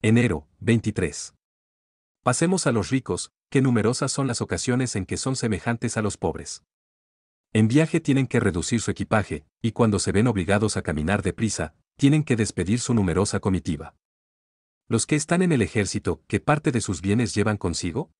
Enero, 23. Pasemos a los ricos, que numerosas son las ocasiones en que son semejantes a los pobres. En viaje tienen que reducir su equipaje, y cuando se ven obligados a caminar deprisa, tienen que despedir su numerosa comitiva. Los que están en el ejército, ¿qué parte de sus bienes llevan consigo?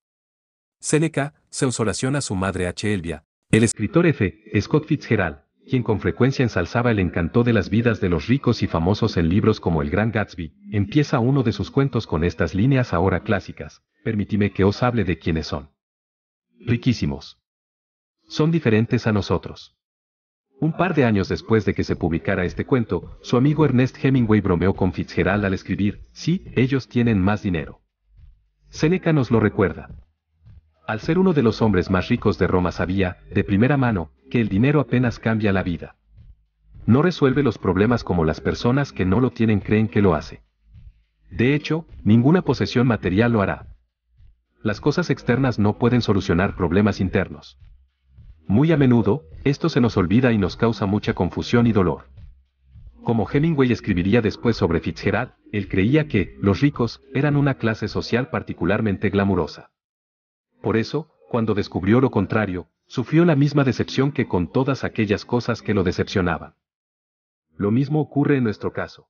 Seneca, se a su madre H. Elvia, el escritor F. Scott Fitzgerald quien con frecuencia ensalzaba el encanto de las vidas de los ricos y famosos en libros como El Gran Gatsby, empieza uno de sus cuentos con estas líneas ahora clásicas, Permitime que os hable de quiénes son. Riquísimos. Son diferentes a nosotros. Un par de años después de que se publicara este cuento, su amigo Ernest Hemingway bromeó con Fitzgerald al escribir, sí, ellos tienen más dinero. Seneca nos lo recuerda. Al ser uno de los hombres más ricos de Roma sabía, de primera mano, que el dinero apenas cambia la vida. No resuelve los problemas como las personas que no lo tienen creen que lo hace. De hecho, ninguna posesión material lo hará. Las cosas externas no pueden solucionar problemas internos. Muy a menudo, esto se nos olvida y nos causa mucha confusión y dolor. Como Hemingway escribiría después sobre Fitzgerald, él creía que los ricos eran una clase social particularmente glamurosa. Por eso, cuando descubrió lo contrario, Sufrió la misma decepción que con todas aquellas cosas que lo decepcionaban. Lo mismo ocurre en nuestro caso.